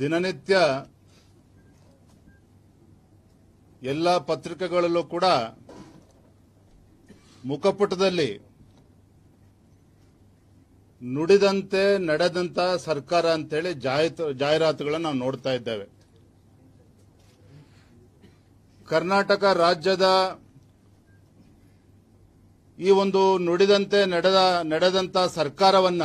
ದಿನನಿತ್ಯ ಎಲ್ಲ ಪತ್ರಿಕೆಗಳಲ್ಲೂ ಕೂಡ ಮುಖಪುಟದಲ್ಲಿ ನುಡಿದಂತೆ ನಡೆದಂತ ಸರ್ಕಾರ ಅಂತೇಳಿ ಜಾಹೀರಾತುಗಳನ್ನು ನಾವು ನೋಡ್ತಾ ಇದ್ದೇವೆ ಕರ್ನಾಟಕ ರಾಜ್ಯದ ಈ ಒಂದು ನುಡಿದಂತೆ ನಡೆದ ನಡೆದಂತ ಸರ್ಕಾರವನ್ನ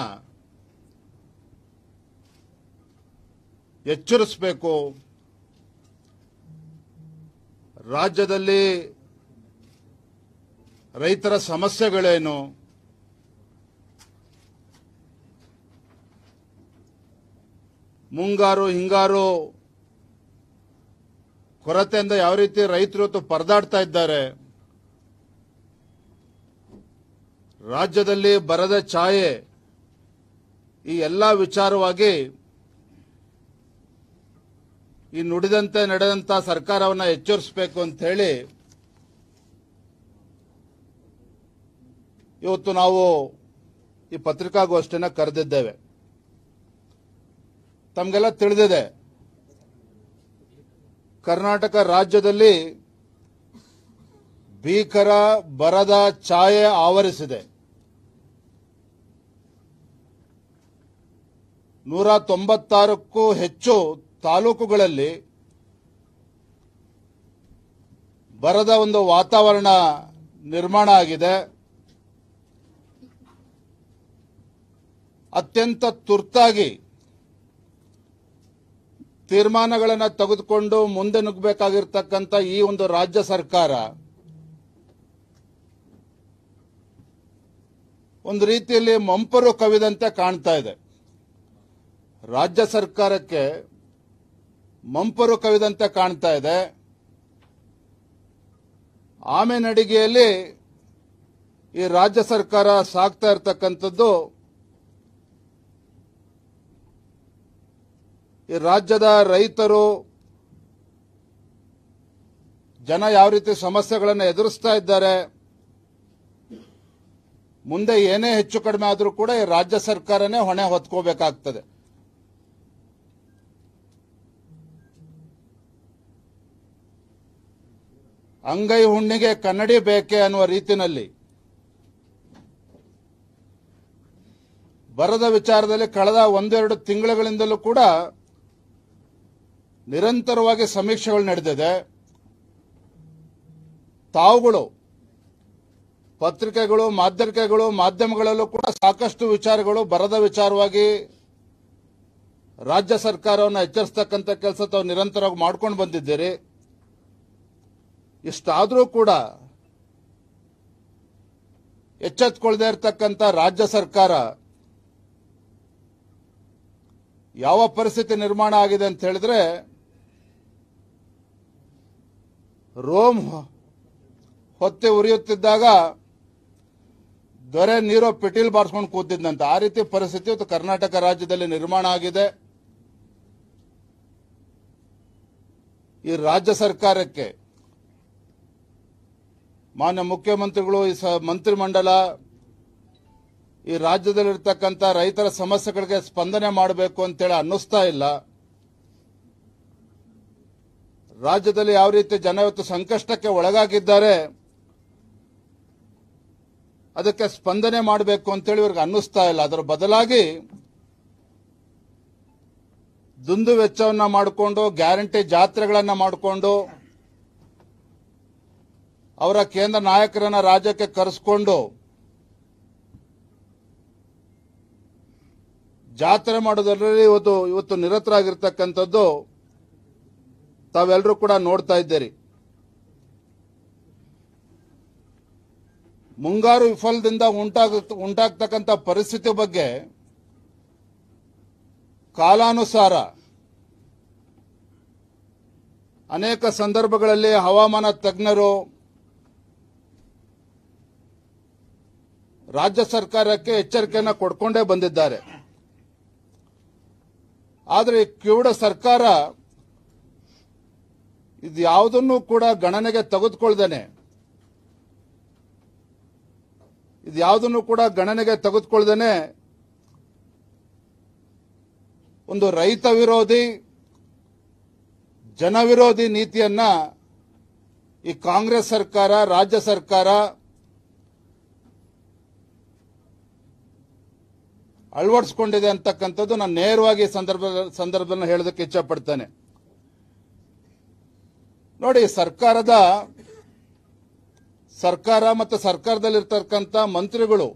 ಎಚ್ಚರಿಸಬೇಕು ರಾಜ್ಯದಲ್ಲಿ ರೈತರ ಸಮಸ್ಯೆಗಳೇನು ಮುಂಗಾರು ಹಿಂಗಾರು ಕೊರತೆಯಿಂದ ಯಾವ ರೀತಿ ರೈತರು ಇವತ್ತು ಪರದಾಡ್ತಾ ಇದ್ದಾರೆ ರಾಜ್ಯದಲ್ಲಿ ಬರದ ಛಾಯೆ ಈ ಎಲ್ಲ ವಿಚಾರವಾಗಿ ಈ ನುಡಿದಂತೆ ನಡೆದಂತ ಸರ್ಕಾರವನ್ನು ಎಚ್ಚರಿಸಬೇಕು ಅಂತ ಹೇಳಿ ಇವತ್ತು ನಾವು ಈ ಪತ್ರಿಕಾಗೋಷ್ಠಿನ ಕರೆದಿದ್ದೇವೆ ತಮಗೆಲ್ಲ ತಿಳಿದಿದೆ ಕರ್ನಾಟಕ ರಾಜ್ಯದಲ್ಲಿ ಭೀಕರ ಬರದ ಛಾಯೆ ಆವರಿಸಿದೆ ನೂರ ತೊಂಬತ್ತಾರಕ್ಕೂ ಹೆಚ್ಚು ತಾಲೂಕುಗಳಲ್ಲಿ ಬರದ ಒಂದು ವಾತಾವರಣ ನಿರ್ಮಾಣ ಆಗಿದೆ ಅತ್ಯಂತ ತುರ್ತಾಗಿ ತೀರ್ಮಾನಗಳನ್ನು ತೆಗೆದುಕೊಂಡು ಮುಂದೆ ನುಗ್ಗಬೇಕಾಗಿರ್ತಕ್ಕಂಥ ಈ ಒಂದು ರಾಜ್ಯ ಸರ್ಕಾರ ಒಂದು ರೀತಿಯಲ್ಲಿ ಮಂಪರು ಕವಿದಂತೆ ಕಾಣ್ತಾ ಇದೆ ರಾಜ್ಯ ಸರ್ಕಾರಕ್ಕೆ ಮಂಪರು ಕವಿದಂತೆ ಕಾಣ್ತಾ ಇದೆ ಆಮೆ ನಡಿಗೆಯಲ್ಲಿ ಈ ರಾಜ್ಯ ಸರ್ಕಾರ ಸಾಕ್ತಾ ಇರತಕ್ಕಂಥದ್ದು ಈ ರಾಜ್ಯದ ರೈತರು ಜನ ಯಾವ ರೀತಿ ಸಮಸ್ಯೆಗಳನ್ನು ಎದುರಿಸ್ತಾ ಇದ್ದಾರೆ ಮುಂದೆ ಏನೇ ಹೆಚ್ಚು ಕಡಿಮೆ ಆದರೂ ಕೂಡ ಈ ರಾಜ್ಯ ಸರ್ಕಾರನೇ ಹೊಣೆ ಹೊತ್ಕೋಬೇಕಾಗ್ತದೆ ಅಂಗೈ ಹುಣ್ಣಿಗೆ ಕನ್ನಡಿ ಬೇಕೆ ಅನ್ನುವ ರೀತಿಯಲ್ಲಿ ಬರದ ವಿಚಾರದಲ್ಲಿ ಕಳೆದ ಒಂದೆರಡು ತಿಂಗಳುಗಳಿಂದಲೂ ಕೂಡ ನಿರಂತರವಾಗಿ ಸಮೀಕ್ಷೆಗಳು ನಡೆದಿದೆ ತಾವುಗಳು ಪತ್ರಿಕೆಗಳು ಮಾಧ್ಯಮಿಕೆಗಳು ಮಾಧ್ಯಮಗಳಲ್ಲೂ ಕೂಡ ಸಾಕಷ್ಟು ವಿಚಾರಗಳು ಬರದ ವಿಚಾರವಾಗಿ ರಾಜ್ಯ ಸರ್ಕಾರವನ್ನು ಎಚ್ಚರಿಸತಕ್ಕಂಥ ಕೆಲಸ ತಾವು ನಿರಂತರವಾಗಿ ಮಾಡ್ಕೊಂಡು ಬಂದಿದ್ದೀರಿ ಇಷ್ಟಾದರೂ ಕೂಡ ಎಚ್ಚೆತ್ಕೊಳ್ಳದೆ ಇರತಕ್ಕಂಥ ರಾಜ್ಯ ಸರ್ಕಾರ ಯಾವ ಪರಿಸ್ಥಿತಿ ನಿರ್ಮಾಣ ಆಗಿದೆ ಅಂತ ಹೇಳಿದ್ರೆ ರೋಮ್ ಹೊತ್ತೆ ಉರಿಯುತ್ತಿದ್ದಾಗ ದೊರೆ ನೀರು ಪಿಟೀಲ್ ಬಾರಿಸ್ಕೊಂಡು ಕೂತಿದ್ದಂತ ಆ ರೀತಿ ಪರಿಸ್ಥಿತಿ ಇವತ್ತು ಕರ್ನಾಟಕ ರಾಜ್ಯದಲ್ಲಿ ನಿರ್ಮಾಣ ಆಗಿದೆ ಈ ರಾಜ್ಯ ಸರ್ಕಾರಕ್ಕೆ ಮಾನ್ಯ ಮುಖ್ಯಮಂತ್ರಿಗಳು ಈ ಮಂತ್ರಿಮಂಡಲ ಈ ರಾಜ್ಯದಲ್ಲಿರ್ತಕ್ಕಂಥ ರೈತರ ಸಮಸ್ಯೆಗಳಿಗೆ ಸ್ಪಂದನೆ ಮಾಡಬೇಕು ಅಂತೇಳಿ ಅನ್ನಿಸ್ತಾ ಇಲ್ಲ ರಾಜ್ಯದಲ್ಲಿ ಯಾವ ರೀತಿ ಜನ ಇವತ್ತು ಸಂಕಷ್ಟಕ್ಕೆ ಒಳಗಾಗಿದ್ದಾರೆ ಅದಕ್ಕೆ ಸ್ಪಂದನೆ ಮಾಡಬೇಕು ಅಂತೇಳಿ ಇವ್ರಿಗೆ ಅನ್ನಿಸ್ತಾ ಇಲ್ಲ ಅದರ ಬದಲಾಗಿ ದುಂದು ವೆಚ್ಚವನ್ನು ಮಾಡಿಕೊಂಡು ಗ್ಯಾರಂಟಿ ಜಾತ್ರೆಗಳನ್ನು ಮಾಡಿಕೊಂಡು ಅವರ ಕೇಂದ್ರ ನಾಯಕರನ್ನ ರಾಜ್ಯಕ್ಕೆ ಕರೆಸ್ಕೊಂಡು ಜಾತ್ರೆ ಮಾಡೋದರಲ್ಲಿ ಇವತ್ತು ಇವತ್ತು ನಿರತರಾಗಿರ್ತಕ್ಕಂಥದ್ದು ತಾವೆಲ್ಲರೂ ಕೂಡ ನೋಡ್ತಾ ಇದ್ದೀರಿ ಮುಂಗಾರು ವಿಫಲದಿಂದ ಉಂಟಾಗ ಉಂಟಾಗ್ತಕ್ಕಂಥ ಪರಿಸ್ಥಿತಿ ಬಗ್ಗೆ ಕಾಲಾನುಸಾರ ಅನೇಕ ಸಂದರ್ಭಗಳಲ್ಲಿ ಹವಾಮಾನ ತಜ್ಞರು ರಾಜ್ಯ ಸರ್ಕಾರಕ್ಕೆ ಎಚ್ಚರಿಕೆಯನ್ನು ಕೊಡ್ಕೊಂಡೇ ಬಂದಿದ್ದಾರೆ ಆದರೆ ಕಿವುಡ ಸರ್ಕಾರ ಇದು ಯಾವುದನ್ನು ಕೂಡ ಗಣನೆಗೆ ತೆಗೆದುಕೊಳ್ದೇನೆ ಇದು ಯಾವುದನ್ನು ಕೂಡ ಗಣನೆಗೆ ತೆಗೆದುಕೊಳ್ದೇನೆ ಒಂದು ರೈತ ವಿರೋಧಿ ಜನವಿರೋಧಿ ನೀತಿಯನ್ನ ಈ ಕಾಂಗ್ರೆಸ್ ಸರ್ಕಾರ ರಾಜ್ಯ ಸರ್ಕಾರ ಅಳವಡಿಸ್ಕೊಂಡಿದೆ ಅಂತಕ್ಕಂಥದ್ದು ನಾನು ನೇರವಾಗಿ ಸಂದರ್ಭ ಸಂದರ್ಭನ ಹೇಳೋದಕ್ಕೆ ಇಚ್ಛಪಡ್ತೇನೆ ನೋಡಿ ಸರ್ಕಾರದ ಸರ್ಕಾರ ಮತ್ತು ಸರ್ಕಾರದಲ್ಲಿರ್ತಕ್ಕಂಥ ಮಂತ್ರಿಗಳು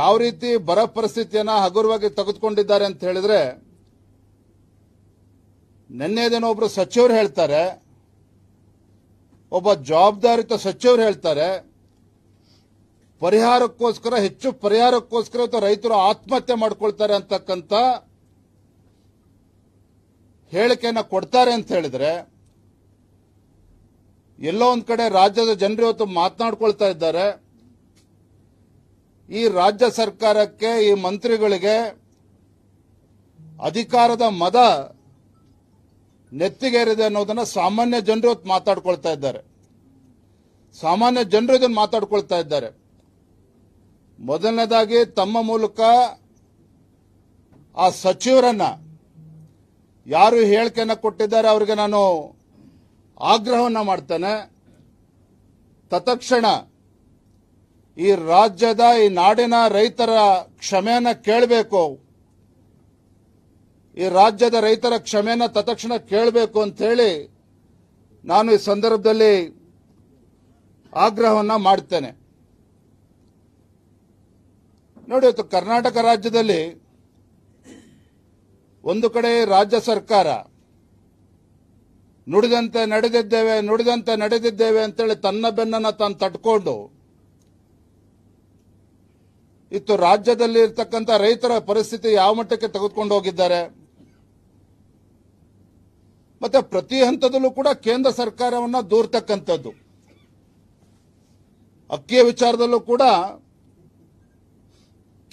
ಯಾವ ರೀತಿ ಬರ ಪರಿಸ್ಥಿತಿಯನ್ನು ಹಗುರವಾಗಿ ತೆಗೆದುಕೊಂಡಿದ್ದಾರೆ ಅಂತ ಹೇಳಿದ್ರೆ ನಿನ್ನೆ ದಿನ ಒಬ್ಬರು ಸಚಿವರು ಹೇಳ್ತಾರೆ ಒಬ್ಬ ಜವಾಬ್ದಾರಿತ ಸಚಿವರು ಹೇಳ್ತಾರೆ ಪರಿಹಾರಕ್ಕೋಸ್ಕರ ಹೆಚ್ಚು ಪರಿಹಾರಕ್ಕೋಸ್ಕರ ಇವತ್ತು ರೈತರು ಆತ್ಮಹತ್ಯೆ ಮಾಡ್ಕೊಳ್ತಾರೆ ಅಂತಕ್ಕಂಥ ಹೇಳಿಕೆಯನ್ನ ಕೊಡ್ತಾರೆ ಅಂತ ಹೇಳಿದ್ರೆ ಎಲ್ಲೋ ಒಂದು ಕಡೆ ರಾಜ್ಯದ ಜನರು ಇವತ್ತು ಮಾತನಾಡ್ಕೊಳ್ತಾ ಇದ್ದಾರೆ ಈ ರಾಜ್ಯ ಸರ್ಕಾರಕ್ಕೆ ಈ ಮಂತ್ರಿಗಳಿಗೆ ಅಧಿಕಾರದ ಮದ ನೆತ್ತಿಗೇರಿದೆ ಅನ್ನೋದನ್ನ ಸಾಮಾನ್ಯ ಜನರು ಇವತ್ತು ಮಾತಾಡ್ಕೊಳ್ತಾ ಇದ್ದಾರೆ ಸಾಮಾನ್ಯ ಜನರು ಇದನ್ನು ಮಾತಾಡ್ಕೊಳ್ತಾ ಇದ್ದಾರೆ ಮೊದಲನೇದಾಗಿ ತಮ್ಮ ಮೂಲಕ ಆ ಸಚಿವರನ್ನ ಯಾರು ಹೇಳಿಕೆಯನ್ನು ಕೊಟ್ಟಿದ್ದಾರೆ ಅವರಿಗೆ ನಾನು ಆಗ್ರಹವನ್ನು ಮಾಡ್ತೇನೆ ತತ್ಕ್ಷಣ ಈ ರಾಜ್ಯದ ಈ ನಾಡಿನ ರೈತರ ಕ್ಷಮೆಯನ್ನು ಕೇಳಬೇಕು ಈ ರಾಜ್ಯದ ರೈತರ ಕ್ಷಮೆಯನ್ನು ತತ್ಕ್ಷಣ ಕೇಳಬೇಕು ಅಂತ ಹೇಳಿ ನಾನು ಈ ಸಂದರ್ಭದಲ್ಲಿ ಆಗ್ರಹವನ್ನು ಮಾಡ್ತೇನೆ ನೋಡಿ ಇವತ್ತು ಕರ್ನಾಟಕ ರಾಜ್ಯದಲ್ಲಿ ಒಂದು ಕಡೆ ರಾಜ್ಯ ಸರ್ಕಾರ ನುಡಿದಂತೆ ನಡೆದಿದ್ದೇವೆ ನುಡಿದಂತೆ ನಡೆದಿದ್ದೇವೆ ಅಂತೇಳಿ ತನ್ನ ಬೆನ್ನನ್ನ ತಾನು ತಟ್ಕೊಂಡು ಇತ್ತು ರಾಜ್ಯದಲ್ಲಿ ಇರ್ತಕ್ಕಂಥ ರೈತರ ಪರಿಸ್ಥಿತಿ ಯಾವ ಮಟ್ಟಕ್ಕೆ ತೆಗೆದುಕೊಂಡು ಹೋಗಿದ್ದಾರೆ ಮತ್ತೆ ಪ್ರತಿ ಹಂತದಲ್ಲೂ ಕೂಡ ಕೇಂದ್ರ ಸರ್ಕಾರವನ್ನ ದೂರ್ತಕ್ಕಂಥದ್ದು ಅಕ್ಕಿಯ ವಿಚಾರದಲ್ಲೂ ಕೂಡ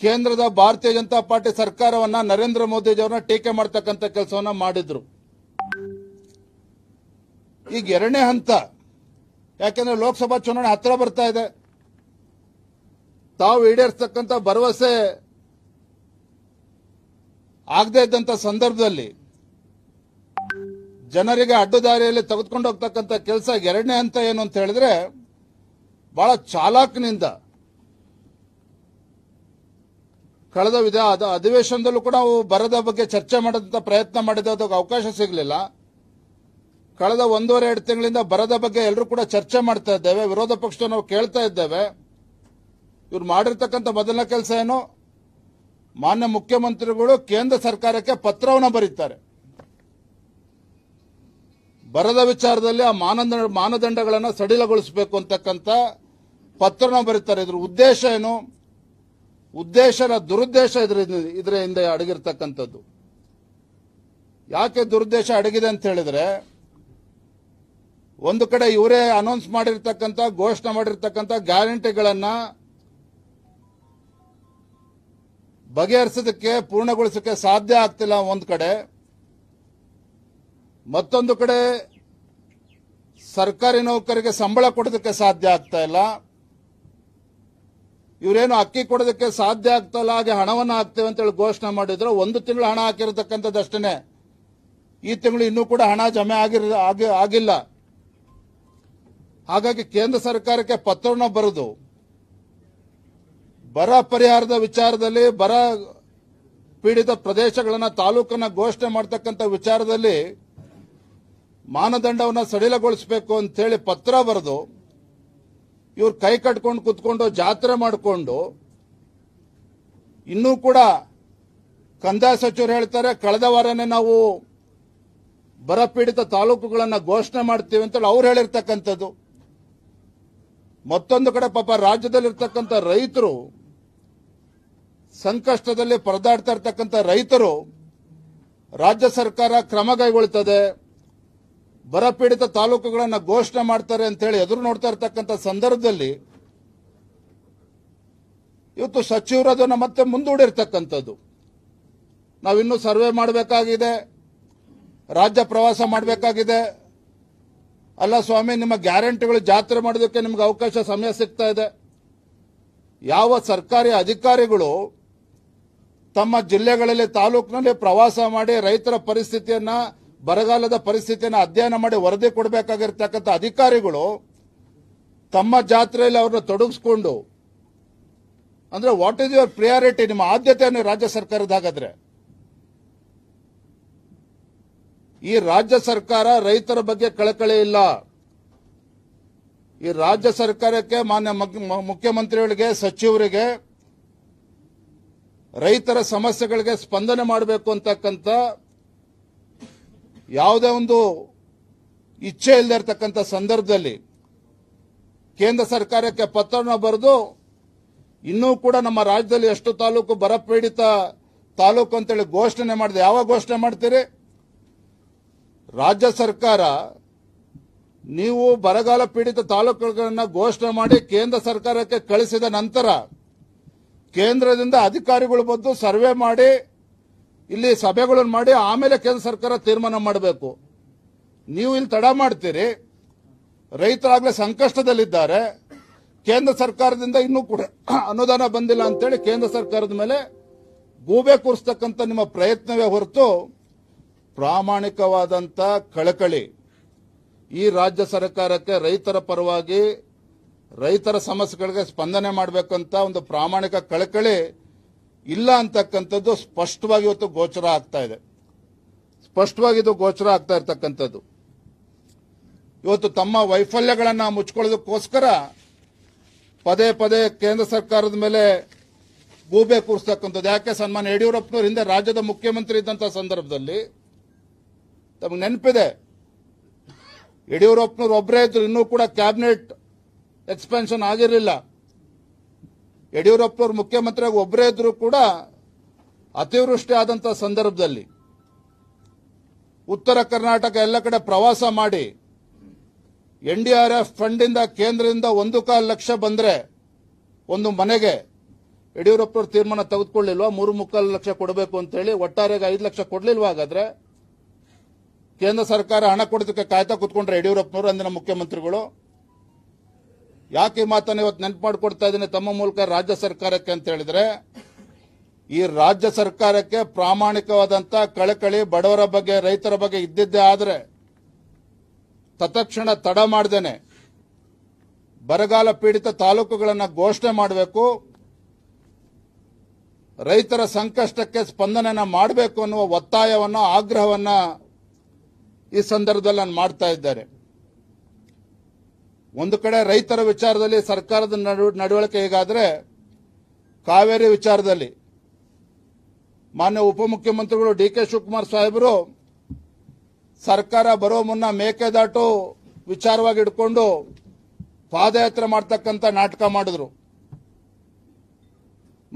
ಕೇಂದ್ರದ ಭಾರತೀಯ ಜನತಾ ಪಾರ್ಟಿ ಸರ್ಕಾರವನ್ನ ನರೇಂದ್ರ ಮೋದಿ ಮೋದಿಜಿಯವ್ರನ್ನ ಟೀಕೆ ಮಾಡ್ತಕ್ಕಂಥ ಕೆಲಸವನ್ನ ಮಾಡಿದ್ರು ಈಗ ಎರಡನೇ ಹಂತ ಯಾಕೆಂದ್ರೆ ಲೋಕಸಭಾ ಚುನಾವಣೆ ಹತ್ರ ಬರ್ತಾ ಇದೆ ತಾವು ಈಡೇರಿಸತಕ್ಕಂಥ ಭರವಸೆ ಆಗದೇ ಇದ್ದಂತ ಸಂದರ್ಭದಲ್ಲಿ ಜನರಿಗೆ ಅಡ್ಡದಾರಿಯಲ್ಲಿ ತೆಗೆದುಕೊಂಡು ಹೋಗ್ತಕ್ಕಂಥ ಕೆಲಸ ಎರಡನೇ ಹಂತ ಏನು ಅಂತ ಹೇಳಿದ್ರೆ ಬಹಳ ಚಾಲಾಕ್ನಿಂದ ಕಳೆದ ವಿಧ ಅಧಿವೇಶನದಲ್ಲೂ ಕೂಡ ನಾವು ಬರದ ಬಗ್ಗೆ ಚರ್ಚೆ ಮಾಡೋದಂಥ ಪ್ರಯತ್ನ ಮಾಡಿದ ಅದಕ್ಕೆ ಅವಕಾಶ ಸಿಗಲಿಲ್ಲ ಕಳೆದ ಒಂದೂವರೆ ಎರಡು ತಿಂಗಳಿಂದ ಬರದ ಬಗ್ಗೆ ಎಲ್ಲರೂ ಕೂಡ ಚರ್ಚೆ ಮಾಡ್ತಾ ಇದ್ದೇವೆ ವಿರೋಧ ಪಕ್ಷ ನಾವು ಕೇಳ್ತಾ ಇದ್ದೇವೆ ಇವ್ರು ಮಾಡಿರ್ತಕ್ಕಂಥ ಮೊದಲನೇ ಕೆಲಸ ಏನು ಮಾನ್ಯ ಮುಖ್ಯಮಂತ್ರಿಗಳು ಕೇಂದ್ರ ಸರ್ಕಾರಕ್ಕೆ ಪತ್ರವನ್ನು ಬರೀತಾರೆ ಬರದ ವಿಚಾರದಲ್ಲಿ ಆ ಮಾನದಂಡ ಮಾನದಂಡಗಳನ್ನು ಸಡಿಲಗೊಳಿಸಬೇಕು ಅಂತಕ್ಕಂಥ ಪತ್ರನ ಬರೀತಾರೆ ಇದ್ರ ಉದ್ದೇಶ ಏನು ಉದ್ದೇಶನ ದುರುದ್ದೇಶ ಇದ್ರ ಇದರ ಹಿಂದೆ ಅಡಗಿರ್ತಕ್ಕಂಥದ್ದು ಯಾಕೆ ದುರುದ್ದೇಶ ಅಡಗಿದೆ ಅಂತ ಹೇಳಿದ್ರೆ ಒಂದು ಕಡೆ ಇವರೇ ಅನೌನ್ಸ್ ಮಾಡಿರ್ತಕ್ಕಂಥ ಘೋಷಣೆ ಮಾಡಿರ್ತಕ್ಕಂಥ ಗ್ಯಾರಂಟಿಗಳನ್ನ ಬಗೆಹರಿಸೋದಕ್ಕೆ ಪೂರ್ಣಗೊಳಿಸೋಕ್ಕೆ ಸಾಧ್ಯ ಆಗ್ತಿಲ್ಲ ಒಂದು ಕಡೆ ಮತ್ತೊಂದು ಕಡೆ ಸರ್ಕಾರಿ ನೌಕರಿಗೆ ಸಂಬಳ ಕೊಡೋದಕ್ಕೆ ಸಾಧ್ಯ ಆಗ್ತಾ ಇಲ್ಲ ಇವರೇನು ಅಕ್ಕಿ ಕೊಡೋದಕ್ಕೆ ಸಾಧ್ಯ ಆಗ್ತಲ್ಲ ಹಾಗೆ ಹಣವನ್ನು ಹಾಕ್ತೇವೆ ಅಂತೇಳಿ ಘೋಷಣೆ ಮಾಡಿದ್ರು ಒಂದು ತಿಂಗಳು ಹಣ ಹಾಕಿರತಕ್ಕಂಥದ್ದಷ್ಟೇ ಈ ತಿಂಗಳು ಇನ್ನೂ ಕೂಡ ಹಣ ಜಮೆ ಆಗಿರ ಆಗಿಲ್ಲ ಹಾಗಾಗಿ ಕೇಂದ್ರ ಸರ್ಕಾರಕ್ಕೆ ಪತ್ರ ಬರೆದು ಬರ ಪರಿಹಾರದ ವಿಚಾರದಲ್ಲಿ ಬರ ಪೀಡಿತ ಪ್ರದೇಶಗಳನ್ನು ತಾಲೂಕನ್ನ ಘೋಷಣೆ ಮಾಡತಕ್ಕಂಥ ವಿಚಾರದಲ್ಲಿ ಮಾನದಂಡವನ್ನು ಸಡಿಲಗೊಳಿಸಬೇಕು ಅಂತೇಳಿ ಪತ್ರ ಬರೆದು ಇವ್ರು ಕೈ ಕಟ್ಕೊಂಡು ಕುತ್ಕೊಂಡು ಜಾತ್ರೆ ಮಾಡಿಕೊಂಡು ಇನ್ನೂ ಕೂಡ ಕಂದಾಯ ಸಚಿವರು ಹೇಳ್ತಾರೆ ಕಳೆದ ವಾರನೇ ನಾವು ಬರಪೀಡಿತ ತಾಲೂಕುಗಳನ್ನು ಘೋಷಣೆ ಮಾಡ್ತೀವಿ ಅಂತೇಳಿ ಅವ್ರು ಹೇಳಿರ್ತಕ್ಕಂಥದ್ದು ಮತ್ತೊಂದು ಕಡೆ ಪಾಪ ರಾಜ್ಯದಲ್ಲಿರ್ತಕ್ಕಂಥ ರೈತರು ಸಂಕಷ್ಟದಲ್ಲಿ ಪರದಾಡ್ತಾ ಇರ್ತಕ್ಕಂಥ ರೈತರು ರಾಜ್ಯ ಸರ್ಕಾರ ಕ್ರಮ ಕೈಗೊಳ್ತದೆ ಬರಪೀಡಿತ ತಾಲೂಕುಗಳನ್ನು ಘೋಷಣೆ ಮಾಡ್ತಾರೆ ಅಂತೇಳಿ ಎದುರು ನೋಡ್ತಾ ಇರತಕ್ಕಂಥ ಸಂದರ್ಭದಲ್ಲಿ ಇವತ್ತು ಅದನ್ನು ಮತ್ತೆ ಮುಂದೂಡಿರ್ತಕ್ಕಂಥದ್ದು ನಾವಿನ್ನೂ ಸರ್ವೆ ಮಾಡಬೇಕಾಗಿದೆ ರಾಜ್ಯ ಪ್ರವಾಸ ಮಾಡಬೇಕಾಗಿದೆ ಅಲ್ಲ ಸ್ವಾಮಿ ನಿಮ್ಮ ಗ್ಯಾರಂಟಿಗಳು ಜಾತ್ರೆ ಮಾಡೋದಕ್ಕೆ ನಿಮ್ಗೆ ಅವಕಾಶ ಸಮಯ ಸಿಗ್ತಾ ಇದೆ ಯಾವ ಸರ್ಕಾರಿ ಅಧಿಕಾರಿಗಳು ತಮ್ಮ ಜಿಲ್ಲೆಗಳಲ್ಲಿ ತಾಲೂಕಿನಲ್ಲಿ ಪ್ರವಾಸ ಮಾಡಿ ರೈತರ ಪರಿಸ್ಥಿತಿಯನ್ನು ಬರಗಾಲದ ಪರಿಸ್ಥಿತಿಯನ್ನು ಅಧ್ಯಯನ ಮಾಡಿ ವರದಿ ಕೊಡಬೇಕಾಗಿರ್ತಕ್ಕಂಥ ಅಧಿಕಾರಿಗಳು ತಮ್ಮ ಜಾತ್ರೆಯಲ್ಲಿ ಅವರನ್ನು ತೊಡಗಿಸ್ಕೊಂಡು ಅಂದ್ರೆ ವಾಟ್ ಈಸ್ ಯುವರ್ ಪ್ರಿಯಾರಿಟಿ ನಿಮ್ಮ ಆದ್ಯತೆಯನ್ನು ರಾಜ್ಯ ಸರ್ಕಾರದಾಗಾದ್ರೆ ಈ ರಾಜ್ಯ ಸರ್ಕಾರ ರೈತರ ಬಗ್ಗೆ ಕಳಕಳಿ ಇಲ್ಲ ಈ ರಾಜ್ಯ ಸರ್ಕಾರಕ್ಕೆ ಮಾನ್ಯ ಮುಖ್ಯಮಂತ್ರಿಗಳಿಗೆ ಸಚಿವರಿಗೆ ರೈತರ ಸಮಸ್ಯೆಗಳಿಗೆ ಸ್ಪಂದನೆ ಮಾಡಬೇಕು ಅಂತಕ್ಕಂಥ ಯಾವುದೇ ಒಂದು ಇಚ್ಛೆ ಇಲ್ಲದೆ ಇರತಕ್ಕಂಥ ಸಂದರ್ಭದಲ್ಲಿ ಕೇಂದ್ರ ಸರ್ಕಾರಕ್ಕೆ ಪತ್ರವನ್ನು ಬರೆದು ಇನ್ನೂ ಕೂಡ ನಮ್ಮ ರಾಜ್ಯದಲ್ಲಿ ಎಷ್ಟು ತಾಲೂಕು ಬರಪೀಡಿತ ತಾಲೂಕು ಅಂತೇಳಿ ಘೋಷಣೆ ಮಾಡಿದೆ ಯಾವಾಗ ಘೋಷಣೆ ಮಾಡ್ತೀರಿ ರಾಜ್ಯ ಸರ್ಕಾರ ನೀವು ಬರಗಾಲ ಪೀಡಿತ ತಾಲೂಕುಗಳನ್ನು ಘೋಷಣೆ ಮಾಡಿ ಕೇಂದ್ರ ಸರ್ಕಾರಕ್ಕೆ ಕಳಿಸಿದ ನಂತರ ಕೇಂದ್ರದಿಂದ ಅಧಿಕಾರಿಗಳು ಬಂದು ಸರ್ವೆ ಮಾಡಿ ಇಲ್ಲಿ ಸಭೆಗಳನ್ನು ಮಾಡಿ ಆಮೇಲೆ ಕೇಂದ್ರ ಸರ್ಕಾರ ತೀರ್ಮಾನ ಮಾಡಬೇಕು ನೀವು ಇಲ್ಲಿ ತಡ ಮಾಡ್ತೀರಿ ರೈತರಾಗಲೇ ಸಂಕಷ್ಟದಲ್ಲಿದ್ದಾರೆ ಕೇಂದ್ರ ಸರ್ಕಾರದಿಂದ ಇನ್ನೂ ಕೂಡ ಅನುದಾನ ಬಂದಿಲ್ಲ ಅಂತೇಳಿ ಕೇಂದ್ರ ಸರ್ಕಾರದ ಮೇಲೆ ಗೂಬೆ ಕೂರಿಸ್ತಕ್ಕಂಥ ನಿಮ್ಮ ಪ್ರಯತ್ನವೇ ಹೊರತು ಪ್ರಾಮಾಣಿಕವಾದಂಥ ಕಳಕಳಿ ಈ ರಾಜ್ಯ ಸರ್ಕಾರಕ್ಕೆ ರೈತರ ಪರವಾಗಿ ರೈತರ ಸಮಸ್ಯೆಗಳಿಗೆ ಸ್ಪಂದನೆ ಮಾಡಬೇಕಂತ ಒಂದು ಪ್ರಾಮಾಣಿಕ ಕಳಕಳಿ ಇಲ್ಲ ಅಂತಕ್ಕಂಥದ್ದು ಸ್ಪಷ್ಟವಾಗಿ ಇವತ್ತು ಗೋಚರ ಆಗ್ತಾ ಇದೆ ಸ್ಪಷ್ಟವಾಗಿ ಇದು ಗೋಚರ ಆಗ್ತಾ ಇರ್ತಕ್ಕಂಥದ್ದು ಇವತ್ತು ತಮ್ಮ ವೈಫಲ್ಯಗಳನ್ನು ಮುಚ್ಕೊಳ್ಳೋದಕ್ಕೋಸ್ಕರ ಪದೇ ಪದೇ ಕೇಂದ್ರ ಸರ್ಕಾರದ ಮೇಲೆ ಗೂಬೆ ಕೂರಿಸ್ತಕ್ಕಂಥದ್ದು ಯಾಕೆ ಸನ್ಮಾನ್ಯ ಯಡಿಯೂರಪ್ಪನವರು ಹಿಂದೆ ರಾಜ್ಯದ ಮುಖ್ಯಮಂತ್ರಿ ಇದ್ದಂಥ ಸಂದರ್ಭದಲ್ಲಿ ತಮಗೆ ನೆನಪಿದೆ ಯಡಿಯೂರಪ್ಪನವ್ರು ಒಬ್ಬರೇ ಇದ್ರು ಇನ್ನೂ ಕೂಡ ಕ್ಯಾಬಿನೆಟ್ ಎಕ್ಸ್ಪೆನ್ಷನ್ ಆಗಿರಲಿಲ್ಲ ಅವರು ಮುಖ್ಯಮಂತ್ರಿಯಾಗಿ ಒಬ್ಬರೇ ಇದ್ರೂ ಕೂಡ ಅತಿವೃಷ್ಟಿ ಆದಂತಹ ಸಂದರ್ಭದಲ್ಲಿ ಉತ್ತರ ಕರ್ನಾಟಕ ಎಲ್ಲ ಕಡೆ ಪ್ರವಾಸ ಮಾಡಿ ಎನ್ ಡಿ ಆರ್ ಎಫ್ ಫಂಡಿಂದ ಕೇಂದ್ರದಿಂದ ಒಂದು ಕಾಲು ಲಕ್ಷ ಬಂದರೆ ಒಂದು ಮನೆಗೆ ಅವರು ತೀರ್ಮಾನ ತೆಗೆದುಕೊಳ್ಳಿಲ್ವಾ ಮೂರು ಮುಕ್ಕಾಲು ಲಕ್ಷ ಕೊಡಬೇಕು ಅಂತೇಳಿ ಒಟ್ಟಾರೆ ಐದು ಲಕ್ಷ ಕೊಡಲಿಲ್ವಾ ಹಾಗಾದ್ರೆ ಕೇಂದ್ರ ಸರ್ಕಾರ ಹಣ ಕೊಡೋದಕ್ಕೆ ಕಾಯ್ತಾ ಕುತ್ಕೊಂಡ್ರೆ ಯಡಿಯೂರಪ್ಪನವರು ಅಂದಿನ ಮುಖ್ಯಮಂತ್ರಿಗಳು ಯಾಕೆ ಮಾತನ್ನು ಇವತ್ತು ನೆನಪು ಮಾಡಿಕೊಡ್ತಾ ಇದ್ದೀನಿ ತಮ್ಮ ಮೂಲಕ ರಾಜ್ಯ ಸರ್ಕಾರಕ್ಕೆ ಅಂತ ಹೇಳಿದ್ರೆ ಈ ರಾಜ್ಯ ಸರ್ಕಾರಕ್ಕೆ ಪ್ರಾಮಾಣಿಕವಾದಂಥ ಕಳಕಳಿ ಬಡವರ ಬಗ್ಗೆ ರೈತರ ಬಗ್ಗೆ ಇದ್ದಿದ್ದೇ ಆದರೆ ತತ್ಕ್ಷಣ ತಡ ಮಾಡ್ದೇನೆ ಬರಗಾಲ ಪೀಡಿತ ತಾಲೂಕುಗಳನ್ನು ಘೋಷಣೆ ಮಾಡಬೇಕು ರೈತರ ಸಂಕಷ್ಟಕ್ಕೆ ಸ್ಪಂದನ ಮಾಡಬೇಕು ಅನ್ನುವ ಒತ್ತಾಯವನ್ನು ಆಗ್ರಹವನ್ನು ಈ ಸಂದರ್ಭದಲ್ಲಿ ನಾನು ಮಾಡ್ತಾ ಇದ್ದಾರೆ ಒಂದು ಕಡೆ ರೈತರ ವಿಚಾರದಲ್ಲಿ ಸರ್ಕಾರದ ನಡವಳಿಕೆ ಹೇಗಾದರೆ ಕಾವೇರಿ ವಿಚಾರದಲ್ಲಿ ಮಾನ್ಯ ಉಪಮುಖ್ಯಮಂತ್ರಿಗಳು ಡಿ ಕೆ ಶಿವಕುಮಾರ್ ಸಾಹೇಬರು ಸರ್ಕಾರ ಬರೋ ಮುನ್ನ ಮೇಕೆದಾಟು ವಿಚಾರವಾಗಿ ಇಟ್ಕೊಂಡು ಪಾದಯಾತ್ರೆ ಮಾಡ್ತಕ್ಕಂಥ ನಾಟಕ ಮಾಡಿದ್ರು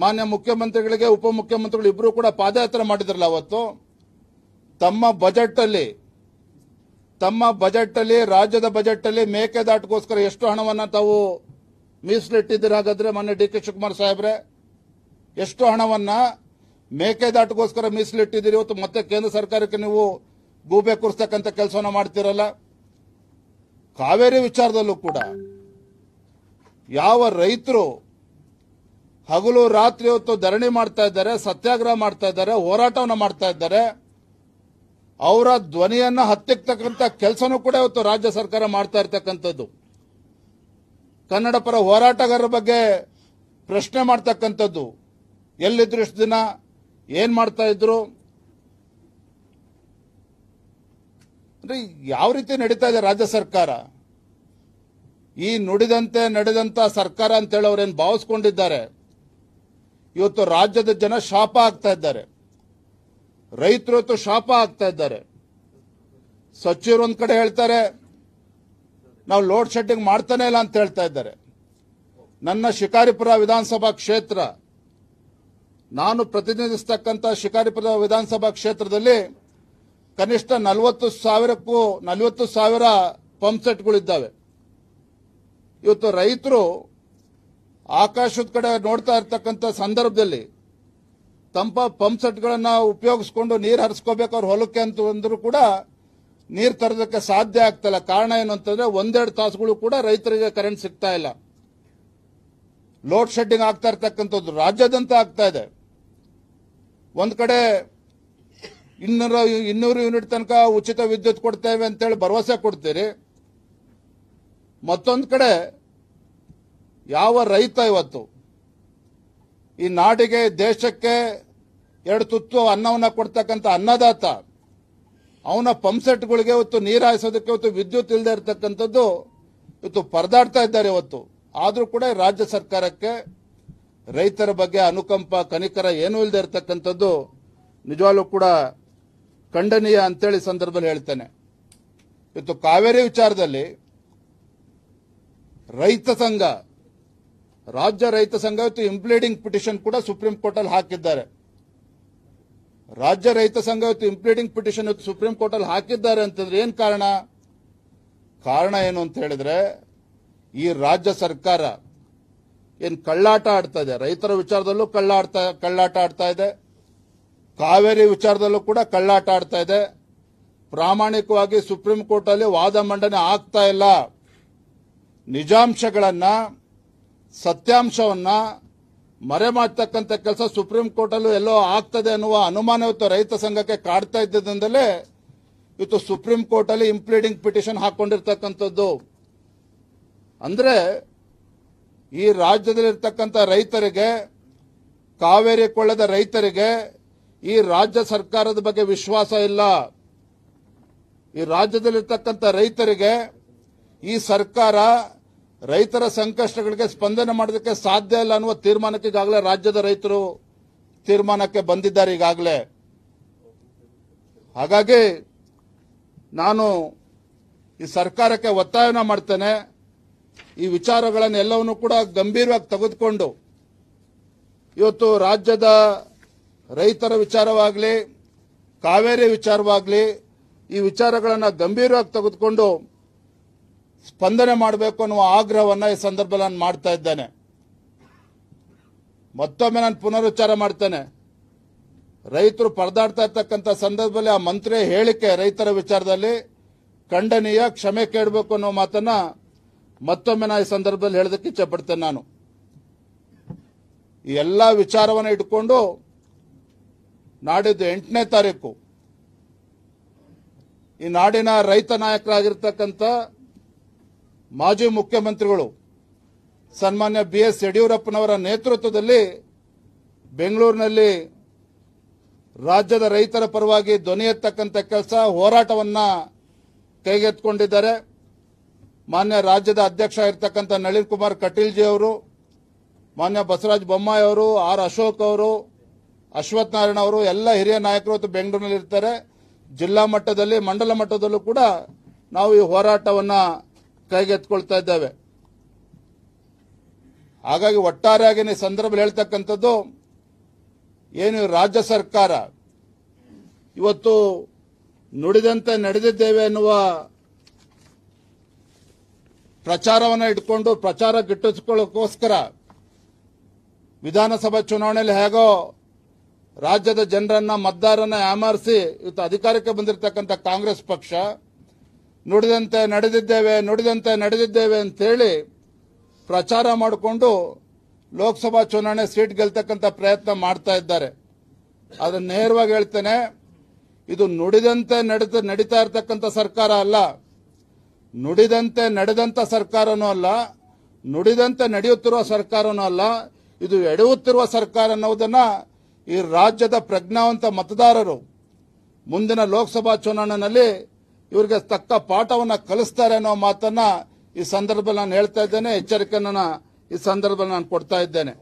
ಮಾನ್ಯ ಮುಖ್ಯಮಂತ್ರಿಗಳಿಗೆ ಉಪಮುಖ್ಯಮಂತ್ರಿಗಳು ಇಬ್ಬರು ಕೂಡ ಪಾದಯಾತ್ರೆ ಮಾಡಿದ್ರಲ್ಲ ಅವತ್ತು ತಮ್ಮ ಬಜೆಟ್ ಅಲ್ಲಿ ತಮ್ಮ ಬಜೆಟ್ ಅಲ್ಲಿ ರಾಜ್ಯದ ಬಜೆಟ್ ಅಲ್ಲಿ ಮೇಕೆದಾಟಗೋಸ್ಕರ ಎಷ್ಟು ಹಣವನ್ನು ತಾವು ಮೀಸಲಿಟ್ಟಿದ್ದೀರ ಹಾಗಾದ್ರೆ ಮೊನ್ನೆ ಡಿ ಕೆ ಶಿವಕುಮಾರ್ ಸಾಹೇಬ್ರೆ ಎಷ್ಟು ಹಣವನ್ನ ಮೇಕೆದಾಟಗೋಸ್ಕರ ಮೀಸಲಿಟ್ಟಿದ್ದೀರಿ ಇವತ್ತು ಮತ್ತೆ ಕೇಂದ್ರ ಸರ್ಕಾರಕ್ಕೆ ನೀವು ಗೂಬೆ ಕೂರಿಸ್ತಕ್ಕಂಥ ಕೆಲಸವನ್ನು ಮಾಡ್ತಿರಲ್ಲ ಕಾವೇರಿ ವಿಚಾರದಲ್ಲೂ ಕೂಡ ಯಾವ ರೈತರು ಹಗಲು ರಾತ್ರಿ ಹೊತ್ತು ಧರಣಿ ಮಾಡ್ತಾ ಇದ್ದಾರೆ ಸತ್ಯಾಗ್ರಹ ಮಾಡ್ತಾ ಇದ್ದಾರೆ ಹೋರಾಟವನ್ನು ಮಾಡ್ತಾ ಇದ್ದಾರೆ ಅವರ ಧ್ವನಿಯನ್ನು ಹತ್ತಿಕ್ತಕ್ಕಂಥ ಕೆಲಸನೂ ಕೂಡ ಇವತ್ತು ರಾಜ್ಯ ಸರ್ಕಾರ ಮಾಡ್ತಾ ಇರ್ತಕ್ಕಂಥದ್ದು ಕನ್ನಡ ಪರ ಹೋರಾಟಗಾರರ ಬಗ್ಗೆ ಪ್ರಶ್ನೆ ಮಾಡ್ತಕ್ಕಂಥದ್ದು ಎಲ್ಲಿದ್ರು ಇಷ್ಟು ದಿನ ಏನು ಮಾಡ್ತಾ ಇದ್ರು ಅಂದ್ರೆ ಯಾವ ರೀತಿ ನಡೀತಾ ಇದೆ ರಾಜ್ಯ ಸರ್ಕಾರ ಈ ನುಡಿದಂತೆ ನಡೆದಂತ ಸರ್ಕಾರ ಅಂತೇಳಿ ಅವ್ರೇನು ಭಾವಿಸ್ಕೊಂಡಿದ್ದಾರೆ ಇವತ್ತು ರಾಜ್ಯದ ಜನ ಶಾಪ ಆಗ್ತಾ ಇದ್ದಾರೆ ರೈತರು ಶಾಪ ಆಗ್ತಾ ಇದ್ದಾರೆ ಸಚಿವರು ಒಂದ್ ಕಡೆ ಹೇಳ್ತಾರೆ ನಾವು ಲೋಡ್ ಶೆಡ್ಡಿಂಗ್ ಮಾಡ್ತಾನೆ ಇಲ್ಲ ಅಂತ ಹೇಳ್ತಾ ಇದ್ದಾರೆ ನನ್ನ ಶಿಕಾರಿಪುರ ವಿಧಾನಸಭಾ ಕ್ಷೇತ್ರ ನಾನು ಪ್ರತಿನಿಧಿಸ್ತಕ್ಕಂಥ ಶಿಕಾರಿಪುರ ವಿಧಾನಸಭಾ ಕ್ಷೇತ್ರದಲ್ಲಿ ಕನಿಷ್ಠ ನಲವತ್ತು ಸಾವಿರಕ್ಕೂ ನಲವತ್ತು ಸಾವಿರ ಪಂಪ್ ಸೆಟ್ಗಳಿದ್ದಾವೆ ಇವತ್ತು ರೈತರು ಆಕಾಶದ ಕಡೆ ನೋಡ್ತಾ ಇರ್ತಕ್ಕಂಥ ಸಂದರ್ಭದಲ್ಲಿ ತಂಪ ಪಂಪ್ ಉಪಯೋಗಿಸ್ಕೊಂಡು ನೀರು ಹರಿಸ್ಕೋಬೇಕು ಅವ್ರ ಹೊಲಕ್ಕೆ ಅಂತ ಅಂದ್ರು ಕೂಡ ನೀರು ತರೋದಕ್ಕೆ ಸಾಧ್ಯ ಆಗ್ತಲ್ಲ ಕಾರಣ ಏನು ಅಂತಂದ್ರೆ ಒಂದೆರಡು ತಾಸುಗಳು ಕೂಡ ರೈತರಿಗೆ ಕರೆಂಟ್ ಸಿಗ್ತಾ ಇಲ್ಲ ಲೋಡ್ ಶೆಡ್ಡಿಂಗ್ ಆಗ್ತಾ ಇರ್ತಕ್ಕಂಥದ್ದು ರಾಜ್ಯದಂತ ಆಗ್ತಾ ಇದೆ ಒಂದ್ ಕಡೆ ಇನ್ನೂರ ಇನ್ನೂರು ಯೂನಿಟ್ ತನಕ ಉಚಿತ ವಿದ್ಯುತ್ ಕೊಡ್ತೇವೆ ಅಂತೇಳಿ ಭರವಸೆ ಕೊಡ್ತೀರಿ ಮತ್ತೊಂದು ಕಡೆ ಯಾವ ರೈತ ಇವತ್ತು ಈ ನಾಡಿಗೆ ದೇಶಕ್ಕೆ ಎರಡು ತುತ್ತು ಅನ್ನವನ್ನು ಕೊಡ್ತಕ್ಕಂಥ ಅನ್ನದಾತ ಅವನ ಪಂಪ್ಸೆಟ್ಗಳಿಗೆ ಇವತ್ತು ನೀರು ಇವತ್ತು ವಿದ್ಯುತ್ ಇಲ್ಲದೆ ಇರತಕ್ಕಂಥದ್ದು ಇವತ್ತು ಪರದಾಡ್ತಾ ಇದ್ದಾರೆ ಇವತ್ತು ಆದರೂ ಕೂಡ ರಾಜ್ಯ ಸರ್ಕಾರಕ್ಕೆ ರೈತರ ಬಗ್ಗೆ ಅನುಕಂಪ ಕನಿಕರ ಏನೂ ಇಲ್ಲದೆ ಇರತಕ್ಕಂಥದ್ದು ನಿಜವಾಗ್ಲೂ ಕೂಡ ಖಂಡನೀಯ ಅಂತೇಳಿ ಸಂದರ್ಭದಲ್ಲಿ ಹೇಳ್ತೇನೆ ಇವತ್ತು ಕಾವೇರಿ ವಿಚಾರದಲ್ಲಿ ರೈತ ಸಂಘ ರಾಜ್ಯ ರೈತ ಸಂಘ ಇವತ್ತು ಇಂಪ್ಲೀಡಿಂಗ್ ಪಿಟಿಷನ್ ಕೂಡ ಸುಪ್ರೀಂ ಕೋರ್ಟ್ ಅಲ್ಲಿ ಹಾಕಿದ್ದಾರೆ ರಾಜ್ಯ ರೈತ ಸಂಘ ಇವತ್ತು ಇಂಪ್ಲೀಡಿಂಗ್ ಪಿಟಿಷನ್ ಇವತ್ತು ಸುಪ್ರೀಂ ಅಲ್ಲಿ ಹಾಕಿದ್ದಾರೆ ಅಂತಂದ್ರೆ ಏನು ಕಾರಣ ಕಾರಣ ಏನು ಅಂತ ಹೇಳಿದ್ರೆ ಈ ರಾಜ್ಯ ಸರ್ಕಾರ ಏನು ಕಳ್ಳಾಟ ಆಡ್ತಾ ಇದೆ ರೈತರ ವಿಚಾರದಲ್ಲೂ ಕಳ್ಳಾಡ್ತಾ ಕಳ್ಳಾಟ ಆಡ್ತಾ ಇದೆ ಕಾವೇರಿ ವಿಚಾರದಲ್ಲೂ ಕೂಡ ಕಳ್ಳಾಟ ಆಡ್ತಾ ಇದೆ ಪ್ರಾಮಾಣಿಕವಾಗಿ ಸುಪ್ರೀಂ ಕೋರ್ಟ್ ಅಲ್ಲಿ ವಾದ ಮಂಡನೆ ಆಗ್ತಾ ಇಲ್ಲ ನಿಜಾಂಶಗಳನ್ನು ಸತ್ಯಾಂಶವನ್ನು ಮರೆ ಮಾಡ್ತಕ್ಕಂಥ ಕೆಲಸ ಸುಪ್ರೀಂ ಕೋರ್ಟಲ್ಲೂ ಎಲ್ಲೋ ಆಗ್ತದೆ ಅನ್ನುವ ಅನುಮಾನ ಇವತ್ತು ರೈತ ಸಂಘಕ್ಕೆ ಕಾಡ್ತಾ ಇದ್ದದಿಂದಲೇ ಇವತ್ತು ಸುಪ್ರೀಂ ಕೋರ್ಟಲ್ಲಿ ಇಂಪ್ಲೀಡಿಂಗ್ ಪಿಟಿಷನ್ ಹಾಕೊಂಡಿರ್ತಕ್ಕಂಥದ್ದು ಅಂದರೆ ಈ ರಾಜ್ಯದಲ್ಲಿರ್ತಕ್ಕಂಥ ರೈತರಿಗೆ ಕಾವೇರಿ ಕೊಳ್ಳದ ರೈತರಿಗೆ ಈ ರಾಜ್ಯ ಸರ್ಕಾರದ ಬಗ್ಗೆ ವಿಶ್ವಾಸ ಇಲ್ಲ ಈ ರಾಜ್ಯದಲ್ಲಿರ್ತಕ್ಕಂಥ ರೈತರಿಗೆ ಈ ಸರ್ಕಾರ ರೈತರ ಸಂಕಷ್ಟಗಳಿಗೆ ಸ್ಪಂದನೆ ಮಾಡೋದಕ್ಕೆ ಸಾಧ್ಯ ಇಲ್ಲ ಅನ್ನುವ ತೀರ್ಮಾನಕ್ಕೆ ಈಗಾಗಲೇ ರಾಜ್ಯದ ರೈತರು ತೀರ್ಮಾನಕ್ಕೆ ಬಂದಿದ್ದಾರೆ ಈಗಾಗಲೇ ಹಾಗಾಗಿ ನಾನು ಈ ಸರ್ಕಾರಕ್ಕೆ ಒತ್ತಾಯನ ಮಾಡ್ತೇನೆ ಈ ವಿಚಾರಗಳನ್ನು ಎಲ್ಲವನ್ನೂ ಕೂಡ ಗಂಭೀರವಾಗಿ ತೆಗೆದುಕೊಂಡು ಇವತ್ತು ರಾಜ್ಯದ ರೈತರ ವಿಚಾರವಾಗಲಿ ಕಾವೇರಿ ವಿಚಾರವಾಗಲಿ ಈ ವಿಚಾರಗಳನ್ನು ಗಂಭೀರವಾಗಿ ತೆಗೆದುಕೊಂಡು ಸ್ಪಂದನೆ ಮಾಡಬೇಕು ಅನ್ನುವ ಆಗ್ರಹವನ್ನು ಈ ಸಂದರ್ಭದಲ್ಲಿ ನಾನು ಮಾಡ್ತಾ ಇದ್ದೇನೆ ಮತ್ತೊಮ್ಮೆ ನಾನು ಪುನರುಚ್ಚಾರ ಮಾಡ್ತೇನೆ ರೈತರು ಪರದಾಡ್ತಾ ಇರ್ತಕ್ಕಂಥ ಸಂದರ್ಭದಲ್ಲಿ ಆ ಮಂತ್ರಿಯ ಹೇಳಿಕೆ ರೈತರ ವಿಚಾರದಲ್ಲಿ ಖಂಡನೀಯ ಕ್ಷಮೆ ಕೇಳಬೇಕು ಅನ್ನೋ ಮಾತನ್ನ ಮತ್ತೊಮ್ಮೆ ನಾನು ಈ ಸಂದರ್ಭದಲ್ಲಿ ಹೇಳೋದಕ್ಕೆ ಇಚ್ಛೆ ಪಡ್ತೇನೆ ನಾನು ಈ ಎಲ್ಲ ವಿಚಾರವನ್ನು ಇಟ್ಕೊಂಡು ನಾಡಿದ್ದು ಎಂಟನೇ ತಾರೀಕು ಈ ನಾಡಿನ ರೈತ ನಾಯಕರಾಗಿರ್ತಕ್ಕಂಥ ಮಾಜಿ ಮುಖ್ಯಮಂತ್ರಿಗಳು ಸನ್ಮಾನ್ಯ ಬಿ ಎಸ್ ಯಡಿಯೂರಪ್ಪನವರ ನೇತೃತ್ವದಲ್ಲಿ ಬೆಂಗಳೂರಿನಲ್ಲಿ ರಾಜ್ಯದ ರೈತರ ಪರವಾಗಿ ಧ್ವನಿ ಎತ್ತಕ್ಕಂಥ ಕೆಲಸ ಹೋರಾಟವನ್ನ ಕೈಗೆತ್ತಿಕೊಂಡಿದ್ದಾರೆ ಮಾನ್ಯ ರಾಜ್ಯದ ಅಧ್ಯಕ್ಷ ಇರತಕ್ಕಂಥ ನಳಿನ್ ಕುಮಾರ್ ಕಟೀಲ್ಜಿ ಅವರು ಮಾನ್ಯ ಬಸವರಾಜ ಬೊಮ್ಮಾಯಿ ಅವರು ಆರ್ ಅಶೋಕ್ ಅವರು ಅಶ್ವಥ್ ನಾರಾಯಣ ಅವರು ಎಲ್ಲ ಹಿರಿಯ ನಾಯಕರು ಇವತ್ತು ಬೆಂಗಳೂರಿನಲ್ಲಿ ಇರ್ತಾರೆ ಜಿಲ್ಲಾ ಮಟ್ಟದಲ್ಲಿ ಮಂಡಲ ಮಟ್ಟದಲ್ಲೂ ಕೂಡ ನಾವು ಈ ಹೋರಾಟವನ್ನು ಕೈಗೆತ್ಕೊಳ್ತಾ ಇದ್ದಾವೆ ಹಾಗಾಗಿ ಒಟ್ಟಾರೆಯಾಗಿ ಸಂದರ್ಭದಲ್ಲಿ ಹೇಳ್ತಕ್ಕಂಥದ್ದು ಏನು ರಾಜ್ಯ ಸರ್ಕಾರ ಇವತ್ತು ನುಡಿದಂತೆ ನಡೆದಿದ್ದೇವೆ ಎನ್ನುವ ಪ್ರಚಾರವನ್ನು ಇಟ್ಕೊಂಡು ಪ್ರಚಾರ ಗಿಟ್ಟಿಸಿಕೊಳ್ಳೋಕ್ಕೋಸ್ಕರ ವಿಧಾನಸಭಾ ಚುನಾವಣೆಯಲ್ಲಿ ಹೇಗೋ ರಾಜ್ಯದ ಜನರನ್ನ ಮತದಾರನ್ನ ಯಾಮಾರಿಸಿ ಇವತ್ತು ಅಧಿಕಾರಕ್ಕೆ ಬಂದಿರತಕ್ಕಂಥ ಕಾಂಗ್ರೆಸ್ ಪಕ್ಷ ನುಡಿದಂತೆ ನಡೆದಿದ್ದೇವೆ ನುಡಿದಂತೆ ನಡೆದಿದ್ದೇವೆ ಅಂತೇಳಿ ಪ್ರಚಾರ ಮಾಡಿಕೊಂಡು ಲೋಕಸಭಾ ಚುನಾವಣೆ ಸೀಟ್ ಗೆಲ್ತಕ್ಕಂಥ ಪ್ರಯತ್ನ ಮಾಡ್ತಾ ಇದ್ದಾರೆ ಅದನ್ನು ನೇರವಾಗಿ ಹೇಳ್ತೇನೆ ಇದು ನುಡಿದಂತೆ ನಡೆದ ನಡೀತಾ ಇರತಕ್ಕಂಥ ಸರ್ಕಾರ ಅಲ್ಲ ನುಡಿದಂತೆ ನಡೆದಂಥ ಸರ್ಕಾರನೂ ಅಲ್ಲ ನುಡಿದಂತೆ ನಡೆಯುತ್ತಿರುವ ಸರ್ಕಾರನೂ ಅಲ್ಲ ಇದು ಎಡೆಯುತ್ತಿರುವ ಸರ್ಕಾರ ಅನ್ನೋದನ್ನ ಈ ರಾಜ್ಯದ ಪ್ರಜ್ಞಾವಂತ ಮತದಾರರು ಮುಂದಿನ ಲೋಕಸಭಾ ಚುನಾವಣೆಯಲ್ಲಿ ಇವರಿಗೆ ತಕ್ಕ ಪಾಠವನ್ನು ಕಲಿಸ್ತಾರೆ ಅನ್ನೋ ಮಾತನ್ನ ಈ ಸಂದರ್ಭದಲ್ಲಿ ನಾನು ಹೇಳ್ತಾ ಇದ್ದೇನೆ ಎಚ್ಚರಿಕೆಯನ್ನು ಈ ಸಂದರ್ಭದಲ್ಲಿ ನಾನು ಕೊಡ್ತಾ ಇದ್ದೇನೆ